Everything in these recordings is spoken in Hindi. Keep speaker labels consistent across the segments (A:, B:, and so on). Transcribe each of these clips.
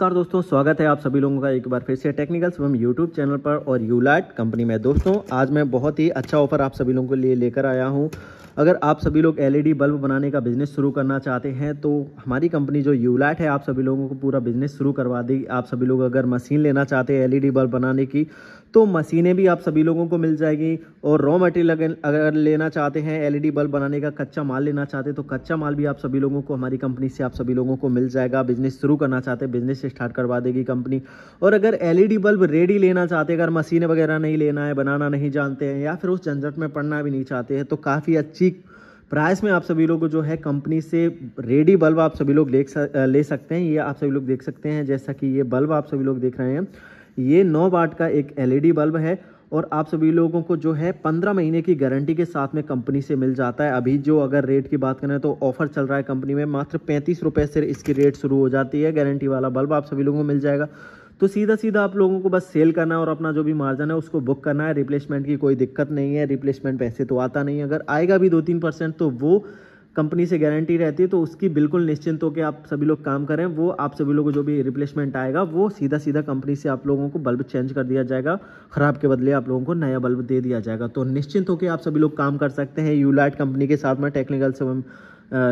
A: नमस्कार दोस्तों स्वागत है आप सभी लोगों का एक बार फिर से टेक्निकल एवं यूट्यूब चैनल पर और यूलाइट कंपनी में दोस्तों आज मैं बहुत ही अच्छा ऑफर आप सभी लोगों के लिए लेकर आया हूं अगर आप सभी लोग एलईडी बल्ब e बनाने का बिज़नेस शुरू करना चाहते हैं तो हमारी कंपनी जो यूलाइट है आप सभी लोगों को पूरा बिज़नेस शुरू करवा दी आप सभी लोग अगर मशीन लेना चाहते हैं एल बल्ब e बनाने की तो मशीनें भी आप सभी लोगों को मिल जाएगी और रॉ मटेरियल अगर लेना चाहते हैं एलईडी बल्ब बनाने का कच्चा माल लेना चाहते हैं तो कच्चा माल भी आप सभी लोगों को हमारी कंपनी से आप सभी लोगों को मिल जाएगा बिजनेस शुरू करना चाहते हैं बिजनेस स्टार्ट करवा देगी कंपनी और अगर एल बल्ब रेडी लेना चाहते हैं अगर मशीनें वगैरह नहीं लेना है बनाना नहीं जानते हैं या फिर उस झंझट में पढ़ना भी नहीं चाहते हैं तो काफ़ी अच्छी प्राइस में आप सभी लोग जो है कंपनी से रेडी बल्ब आप सभी लोग ले, ले सकते हैं ये आप सभी लोग देख सकते हैं जैसा कि ये बल्ब आप सभी लोग देख रहे हैं ये नौ वाट का एक एलईडी बल्ब है और आप सभी लोगों को जो है पंद्रह महीने की गारंटी के साथ में कंपनी से मिल जाता है अभी जो अगर रेट की बात करें तो ऑफर चल रहा है कंपनी में मात्र पैंतीस रुपये से इसकी रेट शुरू हो जाती है गारंटी वाला बल्ब आप सभी लोगों को मिल जाएगा तो सीधा सीधा आप लोगों को बस सेल करना है और अपना जो भी मार्जिन है उसको बुक करना है रिप्लेसमेंट की कोई दिक्कत नहीं है रिप्लेसमेंट पैसे तो आता नहीं अगर आएगा भी दो तीन परसेंट तो वो कंपनी से गारंटी रहती है तो उसकी बिल्कुल निश्चिंत होकर आप सभी लोग काम करें वो आप सभी लोगों को जो भी रिप्लेसमेंट आएगा वो सीधा सीधा कंपनी से आप लोगों को बल्ब चेंज कर दिया जाएगा ख़राब के बदले आप लोगों को नया बल्ब दे दिया जाएगा तो निश्चिंत होकर आप सभी लोग काम कर सकते हैं यूलाइट कंपनी के साथ में टेक्निकल सेवन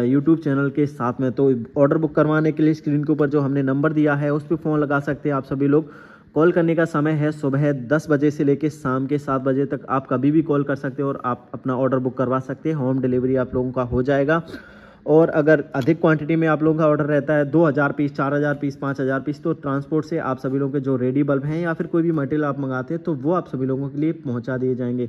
A: यूट्यूब चैनल के साथ में तो ऑर्डर बुक करवाने के लिए स्क्रीन के ऊपर जो हमने नंबर दिया है उस पर फ़ोन लगा सकते हैं आप सभी लोग कॉल करने का समय है सुबह दस बजे से लेकर शाम के सात बजे तक आप कभी भी कॉल कर सकते हो और आप अपना ऑर्डर बुक करवा सकते हैं होम डिलीवरी आप लोगों का हो जाएगा और अगर अधिक क्वांटिटी में आप लोगों का ऑर्डर रहता है दो हज़ार पीस चार हज़ार पीस पाँच हज़ार पीस तो ट्रांसपोर्ट से आप सभी लोगों के जो रेडी बल्ब हैं या फिर कोई भी मटेरियल आप मंगाते हैं तो वो आप सभी लोगों के लिए पहुंचा दिए जाएंगे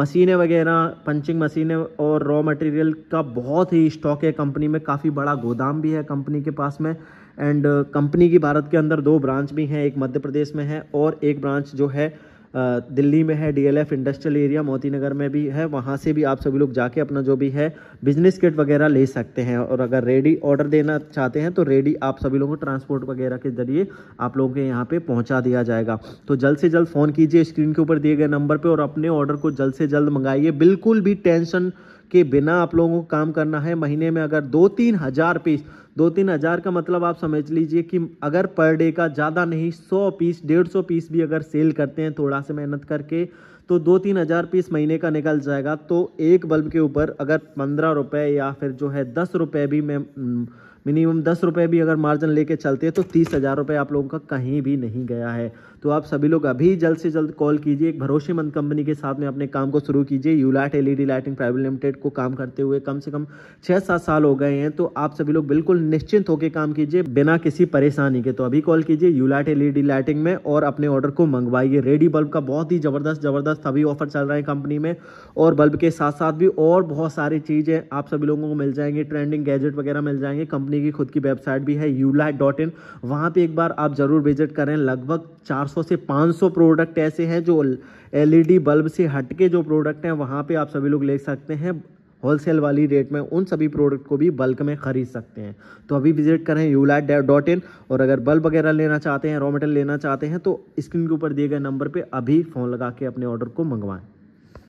A: मशीनें वगैरह पंचिंग मशीनें और रॉ मटेरियल का बहुत ही स्टॉक है कंपनी में काफ़ी बड़ा गोदाम भी है कंपनी के पास में एंड कंपनी uh, की भारत के अंदर दो ब्रांच भी हैं एक मध्य प्रदेश में है और एक ब्रांच जो है uh, दिल्ली में है डीएलएफ इंडस्ट्रियल एरिया मोती नगर में भी है वहाँ से भी आप सभी लोग जाके अपना जो भी है बिजनेस किट वगैरह ले सकते हैं और अगर रेडी ऑर्डर देना चाहते हैं तो रेडी आप सभी लोगों को ट्रांसपोर्ट वगैरह के जरिए आप लोगों के यहाँ पे पहुँचा दिया जाएगा तो जल्द से जल्द फ़ोन कीजिए स्क्रीन के ऊपर दिए गए नंबर पर और अपने ऑर्डर को जल्द से जल्द मंगाइए बिल्कुल भी टेंशन के बिना आप लोगों को काम करना है महीने में अगर दो तीन हज़ार पीस दो तीन हज़ार का मतलब आप समझ लीजिए कि अगर पर डे का ज़्यादा नहीं सौ पीस डेढ़ सौ पीस भी अगर सेल करते हैं थोड़ा सा मेहनत करके तो दो तीन हज़ार पीस महीने का निकल जाएगा तो एक बल्ब के ऊपर अगर पंद्रह रुपये या फिर जो है दस रुपये भी मैं मिनिमम दस रुपये भी अगर मार्जिन लेके चलते हैं तो तीस हज़ार रुपये आप लोगों का कहीं भी नहीं गया है तो आप सभी लोग अभी जल्द से जल्द कॉल कीजिए एक भरोसेमंद कंपनी के साथ में अपने काम को शुरू कीजिए Ulite LED lighting private limited को काम करते हुए कम से कम छः सात साल हो गए हैं तो आप सभी लोग बिल्कुल निश्चिंत होकर काम कीजिए बिना किसी परेशानी के तो अभी कॉल कीजिए यूलाइट एलईडी लाइटिंग में और अपने ऑर्डर को मंगवाइए रेडी बल्ब का बहुत ही ज़बरदस्त ज़बरदस्त अभी ऑफर चल रहा है कंपनी में और बल्ब के साथ साथ भी और बहुत सारी चीज़ें आप सभी लोगों को मिल जाएंगी ट्रेंडिंग गैजेट वगैरह मिल जाएंगे कंपनी कंपनी की खुद की वेबसाइट भी है यूला डॉट इन वहाँ पर एक बार आप ज़रूर विजिट करें लगभग 400 से 500 प्रोडक्ट ऐसे हैं जो एलईडी बल्ब e से हटके जो प्रोडक्ट हैं वहाँ पे आप सभी लोग ले सकते हैं होलसेल वाली रेट में उन सभी प्रोडक्ट को भी बल्क में खरीद सकते हैं तो अभी विजिट करें यूलाइट डॉट इन और अगर बल्ब वगैरह लेना चाहते हैं रॉ मटेरियल लेना चाहते हैं तो स्क्रीन के ऊपर दिए गए नंबर पर अभी फ़ोन लगा के अपने ऑर्डर को मंगवाएँ